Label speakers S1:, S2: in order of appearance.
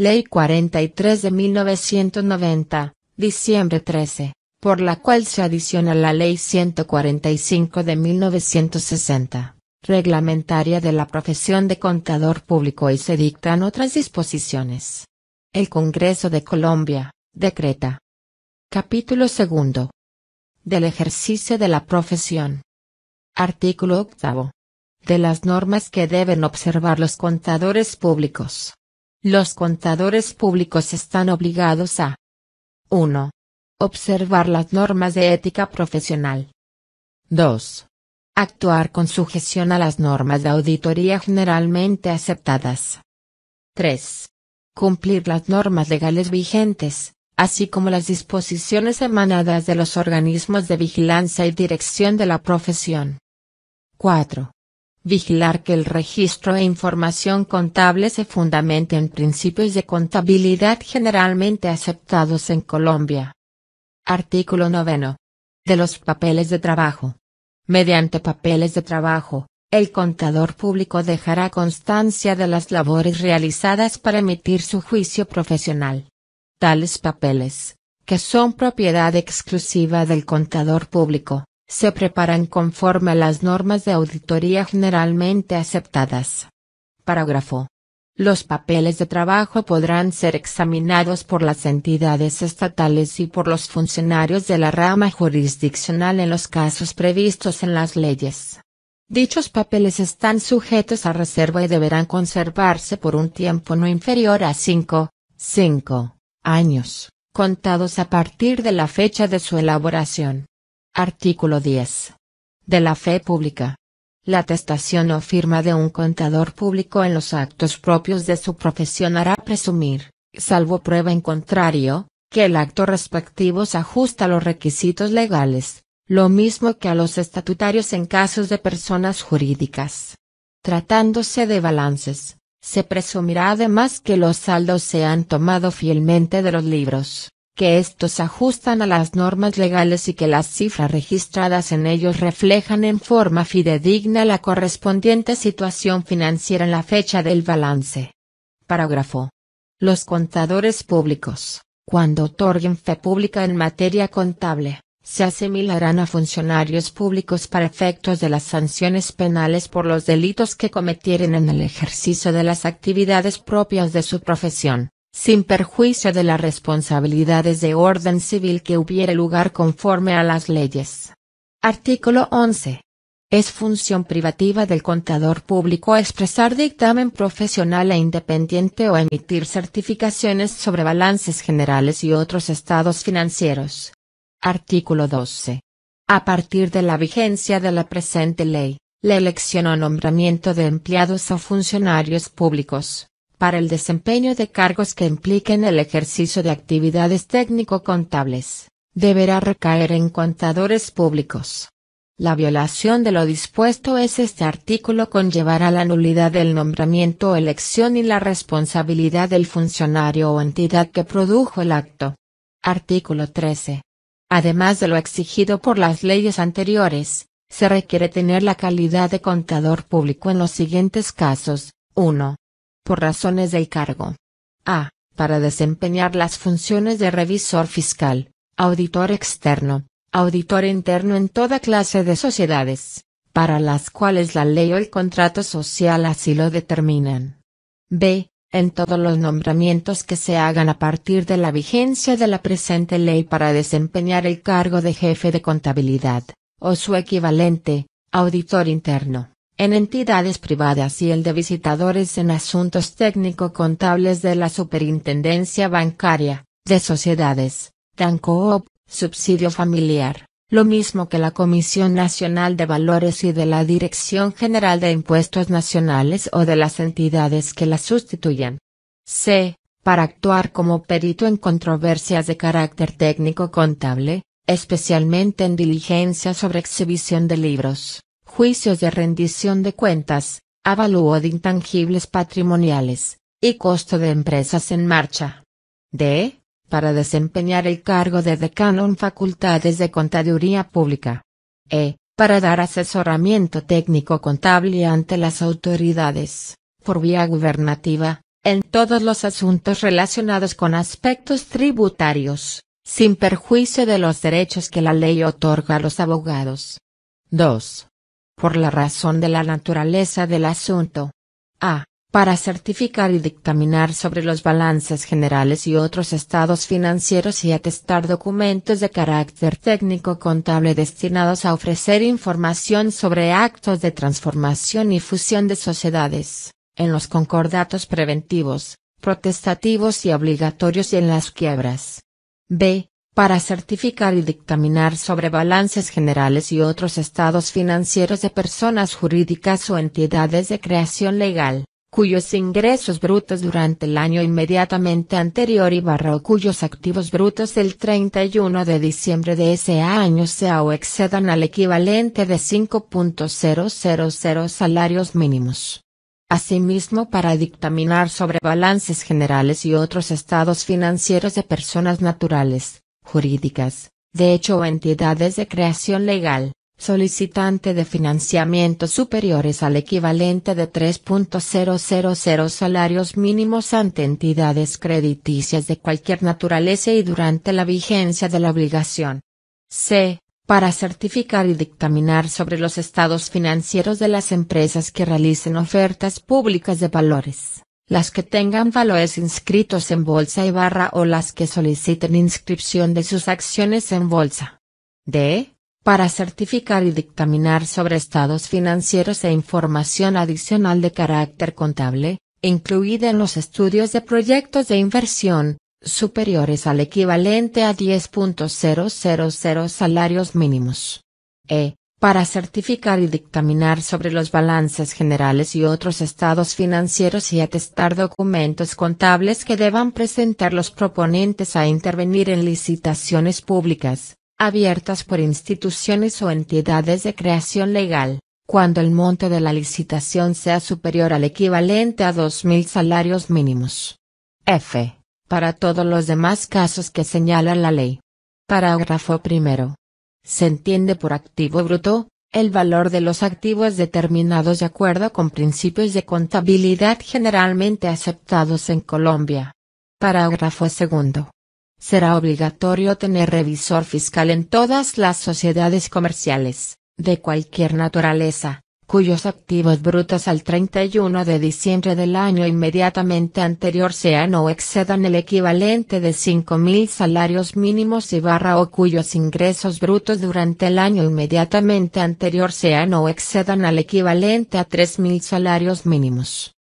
S1: Ley 43 de 1990, diciembre 13, por la cual se adiciona la Ley 145 de 1960, reglamentaria de la profesión de contador público y se dictan otras disposiciones. El Congreso de Colombia, decreta. Capítulo 2. Del ejercicio de la profesión. Artículo 8. De las normas que deben observar los contadores públicos. Los contadores públicos están obligados a 1. Observar las normas de ética profesional. 2. Actuar con sujeción a las normas de auditoría generalmente aceptadas. 3. Cumplir las normas legales vigentes, así como las disposiciones emanadas de los organismos de vigilancia y dirección de la profesión. 4. Vigilar que el registro e información contable se fundamente en principios de contabilidad generalmente aceptados en Colombia. Artículo 9. De los papeles de trabajo. Mediante papeles de trabajo, el contador público dejará constancia de las labores realizadas para emitir su juicio profesional. Tales papeles, que son propiedad exclusiva del contador público, se preparan conforme a las normas de auditoría generalmente aceptadas. Parágrafo. Los papeles de trabajo podrán ser examinados por las entidades estatales y por los funcionarios de la rama jurisdiccional en los casos previstos en las leyes. Dichos papeles están sujetos a reserva y deberán conservarse por un tiempo no inferior a 5, 5 años, contados a partir de la fecha de su elaboración. Artículo 10. De la fe pública. La atestación o firma de un contador público en los actos propios de su profesión hará presumir, salvo prueba en contrario, que el acto respectivo se ajusta a los requisitos legales, lo mismo que a los estatutarios en casos de personas jurídicas. Tratándose de balances, se presumirá además que los saldos se han tomado fielmente de los libros, que estos ajustan a las normas legales y que las cifras registradas en ellos reflejan en forma fidedigna la correspondiente situación financiera en la fecha del balance. Parágrafo. Los contadores públicos, cuando otorguen fe pública en materia contable, se asimilarán a funcionarios públicos para efectos de las sanciones penales por los delitos que cometieren en el ejercicio de las actividades propias de su profesión, sin perjuicio de las responsabilidades de orden civil que hubiere lugar conforme a las leyes. Artículo 11. Es función privativa del contador público expresar dictamen profesional e independiente o emitir certificaciones sobre balances generales y otros estados financieros. Artículo 12. A partir de la vigencia de la presente ley, la elección o nombramiento de empleados o funcionarios públicos, para el desempeño de cargos que impliquen el ejercicio de actividades técnico-contables, deberá recaer en contadores públicos. La violación de lo dispuesto es este artículo conllevará la nulidad del nombramiento o elección y la responsabilidad del funcionario o entidad que produjo el acto. Artículo 13. Además de lo exigido por las leyes anteriores, se requiere tener la calidad de contador público en los siguientes casos. 1 por razones del cargo. A. Para desempeñar las funciones de revisor fiscal, auditor externo, auditor interno en toda clase de sociedades, para las cuales la ley o el contrato social así lo determinan. B. En todos los nombramientos que se hagan a partir de la vigencia de la presente ley para desempeñar el cargo de jefe de contabilidad, o su equivalente, auditor interno en entidades privadas y el de visitadores en asuntos técnico-contables de la Superintendencia Bancaria, de Sociedades, Dancoop, Subsidio Familiar, lo mismo que la Comisión Nacional de Valores y de la Dirección General de Impuestos Nacionales o de las entidades que las sustituyan. C. Para actuar como perito en controversias de carácter técnico-contable, especialmente en diligencia sobre exhibición de libros juicios de rendición de cuentas, avalúo de intangibles patrimoniales, y costo de empresas en marcha. D. Para desempeñar el cargo de decano en facultades de contaduría pública. E. Para dar asesoramiento técnico contable ante las autoridades, por vía gubernativa, en todos los asuntos relacionados con aspectos tributarios, sin perjuicio de los derechos que la ley otorga a los abogados. 2 por la razón de la naturaleza del asunto. A. Para certificar y dictaminar sobre los balances generales y otros estados financieros y atestar documentos de carácter técnico contable destinados a ofrecer información sobre actos de transformación y fusión de sociedades, en los concordatos preventivos, protestativos y obligatorios y en las quiebras. B para certificar y dictaminar sobre balances generales y otros estados financieros de personas jurídicas o entidades de creación legal, cuyos ingresos brutos durante el año inmediatamente anterior y barra o cuyos activos brutos del 31 de diciembre de ese año sea o excedan al equivalente de 5.000 salarios mínimos. Asimismo para dictaminar sobre balances generales y otros estados financieros de personas naturales, jurídicas, de hecho o entidades de creación legal, solicitante de financiamiento superiores al equivalente de 3.000 salarios mínimos ante entidades crediticias de cualquier naturaleza y durante la vigencia de la obligación. C. Para certificar y dictaminar sobre los estados financieros de las empresas que realicen ofertas públicas de valores las que tengan valores inscritos en bolsa y barra o las que soliciten inscripción de sus acciones en bolsa. D. Para certificar y dictaminar sobre estados financieros e información adicional de carácter contable, incluida en los estudios de proyectos de inversión, superiores al equivalente a 10.000 salarios mínimos. E para certificar y dictaminar sobre los balances generales y otros estados financieros y atestar documentos contables que deban presentar los proponentes a intervenir en licitaciones públicas, abiertas por instituciones o entidades de creación legal, cuando el monto de la licitación sea superior al equivalente a 2.000 salarios mínimos. F. Para todos los demás casos que señala la ley. Parágrafo primero se entiende por activo bruto, el valor de los activos determinados de acuerdo con principios de contabilidad generalmente aceptados en Colombia. Parágrafo segundo. Será obligatorio tener revisor fiscal en todas las sociedades comerciales, de cualquier naturaleza, cuyos activos brutos al 31 de diciembre del año inmediatamente anterior sean o excedan el equivalente de 5.000 salarios mínimos y barra o cuyos ingresos brutos durante el año inmediatamente anterior sean o excedan al equivalente a 3.000 salarios mínimos.